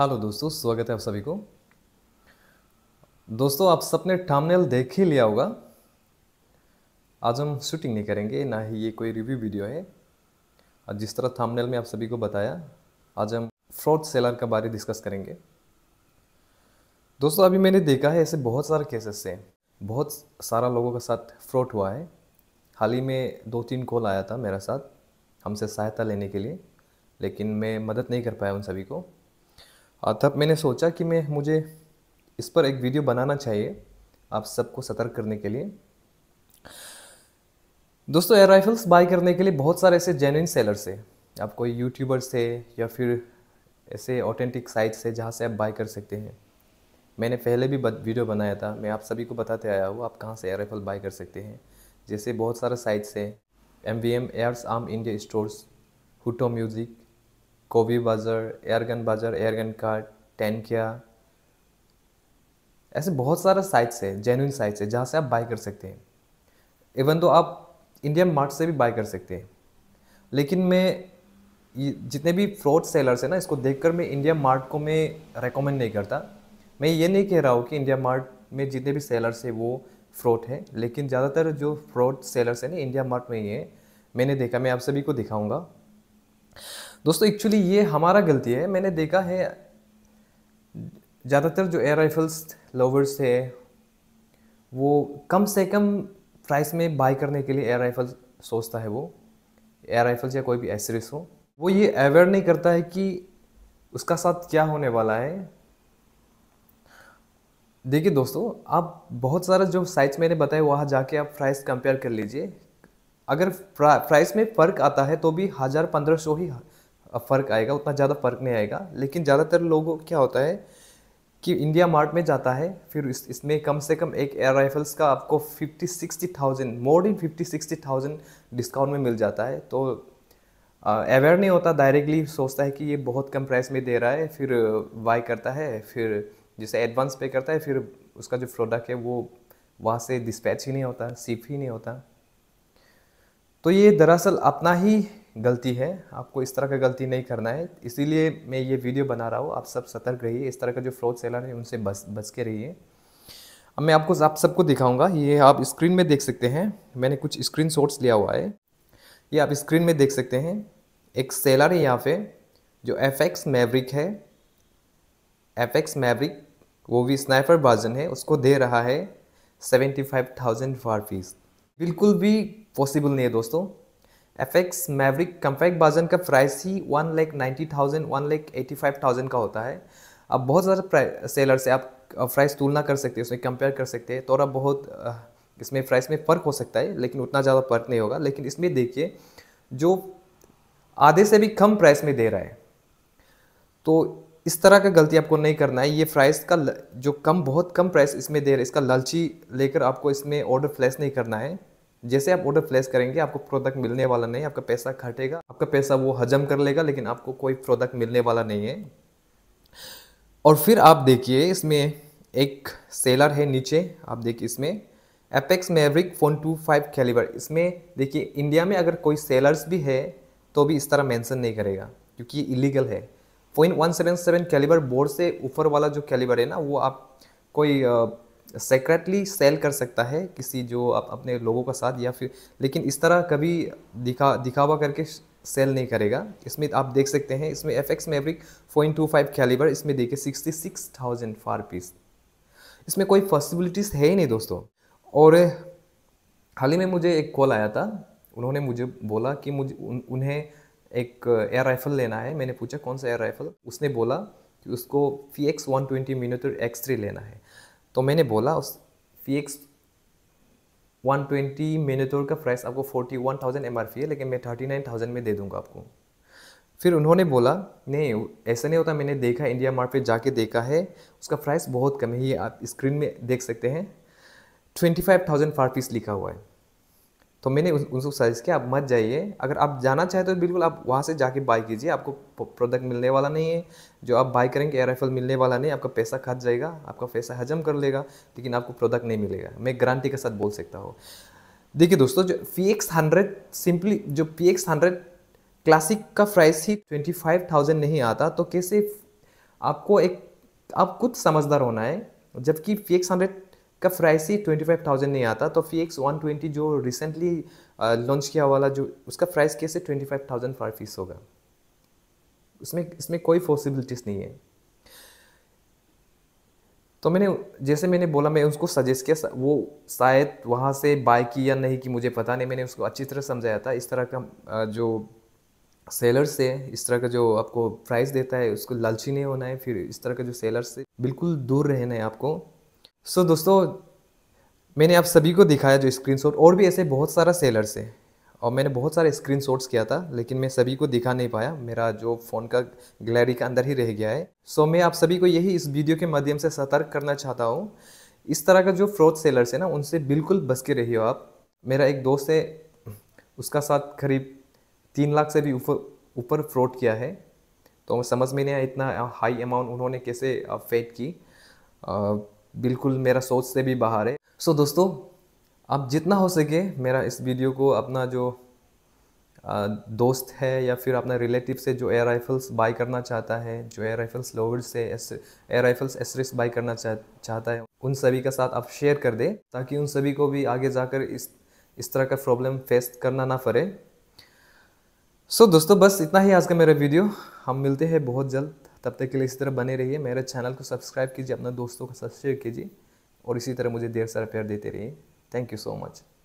hello दोस्तों स्वागत है आप सभी को दोस्तों आप सबने थामनेल देख ही लिया होगा आज हम शूटिंग नहीं करेंगे ना ही ये कोई रिव्यू वीडियो है और जिस तरह थामनेल में आप सभी को बताया आज हम फ्रॉड सेलर के बारे डिस्कस करेंगे दोस्तों अभी मैंने देखा है ऐसे बहुत सारे केसेस हैं बहुत सारा लोगों के साथ फ्रॉड हुआ है हाल ही में दो तीन कॉल आया था मेरा साथ हमसे सहायता लेने के लिए लेकिन मैं मदद नहीं कर पाया उन सभी को तब मैंने सोचा कि मैं मुझे इस पर एक वीडियो बनाना चाहिए आप सबको सतर्क करने के लिए दोस्तों एयर राइफल्स बाय करने के लिए बहुत सारे ऐसे जेन्यून सेलर्स है आप कोई यूट्यूबर्स है या फिर ऐसे ऑथेंटिक साइट्स है जहाँ से आप बाय कर सकते हैं मैंने पहले भी वीडियो बनाया था मैं आप सभी को बताते आया हूँ आप कहाँ से एयर राइफल बाय कर सकते हैं जैसे बहुत सारे साइट्स हैं M V M airs arm India stores हुटो म्यूज़िक कोबी बाजर एयरगन बाजर एयरगन कार्ड टेन किया ऐसे बहुत सारे साइट्स है जेनुइन साइट्स है जहाँ से आप बाय कर सकते हैं इवन तो आप इंडियन मार्ट से भी बाय कर सकते हैं लेकिन मैं जितने भी फ्रॉड सेलर्स हैं ना इसको देखकर मैं इंडिया मार्ट को मैं रेकमेंड नहीं करता मैं ये नहीं कह रहा हूँ कि इंडिया मार्ट में जितने भी सेलर्स है वो फ्रॉड है लेकिन ज़्यादातर जो फ्रॉड सेलर्स हैं ना इंडिया मार्ट में ही है मैंने देखा मैं आप सभी को दिखाऊँगा दोस्तों एक्चुअली ये हमारा गलती है मैंने देखा है ज़्यादातर जो एयर राइफल्स लवर्स थे वो कम से कम प्राइस में बाय करने के लिए एयर राइफल सोचता है वो एयर राइफल्स या कोई भी एसरीज हो वो ये अवेयर नहीं करता है कि उसका साथ क्या होने वाला है देखिए दोस्तों आप बहुत सारा जो साइट्स मैंने बताए वहाँ जाके आप प्राइस कंपेयर कर लीजिए अगर प्राइस में फ़र्क आता है तो भी हज़ार पंद्रह सौ ही फ़र्क आएगा उतना ज़्यादा फ़र्क नहीं आएगा लेकिन ज़्यादातर लोगों क्या होता है कि इंडिया मार्ट में जाता है फिर इस इसमें कम से कम एक एयर राइफल्स का आपको fifty sixty thousand more than fifty sixty thousand discount में मिल जाता है तो अवेयर नहीं होता डायरेक्टली सोचता है कि ये बहुत कम प्राइस में दे रहा है फिर बाई करता है फिर जैसे एडवांस पे करता है फिर उसका जो प्रोडक्ट है वो वहाँ से डिस्पैच ही नहीं होता सीप ही नहीं होता तो ये दरअसल अपना ही गलती है आपको इस तरह का गलती नहीं करना है इसीलिए मैं ये वीडियो बना रहा हूँ आप सब सतर्क रहिए इस तरह का जो फ्रॉड सेलर है उनसे बस बच के रहिए अब मैं आपको आप सबको दिखाऊंगा ये आप स्क्रीन में देख सकते हैं मैंने कुछ स्क्रीन लिया हुआ है ये आप स्क्रीन में देख सकते हैं एक सेलर है यहाँ पे जो एफ एक्स मैवरिक है एफ एक्स मैवरिक वो भी स्नाइपर वर्जन है उसको दे रहा है सेवेंटी फाइव थाउजेंड फीस बिल्कुल भी पॉसिबल नहीं है दोस्तों एफ एक्स मैवरिक कम्पैक्ट बाजन का प्राइस ही one lakh ninety thousand one lakh eighty five thousand का होता है अब बहुत सारे सेलर से आप प्राइस तुलना कर सकते हैं उसमें कंपेयर कर सकते हैं थोड़ा तो बहुत इसमें प्राइस में फ़र्क हो सकता है लेकिन उतना ज़्यादा फ़र्क नहीं होगा लेकिन इसमें देखिए जो आधे से भी कम प्राइस में दे रहा है तो इस तरह का गलती आपको नहीं करना है ये प्राइस का जो कम बहुत कम प्राइस इसमें दे रहा है इसका लालची लेकर आपको इसमें ऑर्डर फ्लैश नहीं करना है जैसे आप ऑर्डर प्लेस करेंगे आपको प्रोडक्ट मिलने वाला नहीं आपका पैसा घटेगा आपका पैसा वो हजम कर लेगा लेकिन आपको कोई प्रोडक्ट मिलने वाला नहीं है और फिर आप देखिए इसमें एक सेलर है नीचे आप देखिए इसमें एपेक्स मेवरिक फोन टू फाइव कैलिवर इसमें देखिए इंडिया में अगर कोई सेलर्स भी है तो भी इस तरह मेंशन नहीं करेगा क्योंकि इलीगल है point one seven seven calibre bore से ऊपर वाला जो कैलिवर है ना वो आप कोई सेक्रेटली सेल कर सकता है किसी जो आप अपने लोगों का साथ या फिर लेकिन इस तरह कभी दिखा दिखावा करके सेल नहीं करेगा इसमें आप देख सकते हैं इसमें F X Maverick point two five calibre इसमें देखे sixty six thousand for piece इसमें कोई पॉसिबिलिटीज़ है ही नहीं दोस्तों और हाल ही में मुझे एक कॉल आया था उन्होंने मुझे बोला कि मुझे उन, उन्हें एक एयर राइफ़ल लेना है मैंने पूछा कौन सा एयर राइफ़ल उसने बोला कि उसको P X one twenty Minotaur X three लेना है तो मैंने बोला उस फीएक्स 120 मिनीटोर का प्राइस आपको 41,000 एमआरपी है लेकिन मैं 39,000 में दे दूंगा आपको फिर उन्होंने बोला नहीं ऐसा नहीं होता मैंने देखा इंडिया मार्ट जाके देखा है उसका प्राइस बहुत कम है ये आप स्क्रीन में देख सकते हैं 25,000 फार पीस लिखा हुआ है तो मैंने उनको सजेस्ट किया आप मत जाइए अगर आप जाना चाहें तो बिल्कुल आप वहाँ से जाके बाई कीजिए आपको प्रोडक्ट मिलने वाला नहीं है जो आप बाई करेंगे एयर राइफल मिलने वाला नहीं आपका पैसा खत जाएगा आपका पैसा हजम कर लेगा लेकिन आपको प्रोडक्ट नहीं मिलेगा मैं गारंटी के साथ बोल सकता हूँ देखिए दोस्तों जो पी एक्स हंड्रेड सिंपली जो पी एक्स हंड्रेड क्लासिक का प्राइस ही ट्वेंटी फाइव थाउजेंड नहीं आता तो कैसे आपको एक आप कुछ समझदार होना है जबकि पी एक्स हंड्रेड का प्राइस ही ट्वेंटी फाइव थाउजेंड नहीं आता तो फी एक्स वन ट्वेंटी जो रिसेंटली लॉन्च uh, किया वाला जो उसका प्राइस कैसे ट्वेंटी फाइव थाउजेंड पर फीस होगा उसमें इसमें कोई पॉसिबिलिटीज़ नहीं है तो मैंने जैसे मैंने बोला मैं उसको सजेस्ट किया वो शायद वहाँ से बाय की या नहीं कि मुझे पता नहीं मैंने उसको अच्छी तरह समझाया था इस तरह का uh, जो सेलर से इस तरह का जो आपको प्राइस देता है उसको लालची नहीं होना है फिर इस तरह का जो सेलर से बिल्कुल दूर रहना है आपको सो so, दोस्तों मैंने आप सभी को दिखाया जो स्क्रीनशॉट और भी ऐसे बहुत सारा सेलर्स है और मैंने बहुत सारे स्क्रीनशॉट्स किया था लेकिन मैं सभी को दिखा नहीं पाया मेरा जो फ़ोन का गैलरी के अंदर ही रह गया है सो so, मैं आप सभी को यही इस वीडियो के माध्यम से सतर्क करना चाहता हूँ इस तरह का जो फ्रॉड सेलर्स है ना उनसे बिल्कुल बस के रहिए आप मेरा एक दोस्त है उसका साथ करीब तीन लाख से भी ऊपर ऊपर फ्रॉड किया है तो समझ में नहीं आया इतना हाई अमाउंट उन्होंने कैसे फेक की बिल्कुल मेरा सोच से भी बाहर है सो so, दोस्तों आप जितना हो सके मेरा इस वीडियो को अपना जो दोस्त है या फिर अपना रिलेटिव से जो एयर राइफल्स बाई करना चाहता है जो एयर राइफल्स लोवर से एयर राइफल्स एसरिस बाई करना चाह चाहता है उन सभी के साथ आप शेयर कर दें ताकि उन सभी को भी आगे जाकर इस इस तरह का प्रॉब्लम फेस करना ना पड़े सो so, दोस्तों बस इतना ही आज का मेरा वीडियो हम मिलते हैं बहुत जल्द तब तक के लिए इसी तरह बने रहिए मेरे चैनल को सब्सक्राइब कीजिए अपने दोस्तों के साथ शेयर कीजिए और इसी तरह मुझे देर सारा प्यार देते रहिए थैंक यू सो मच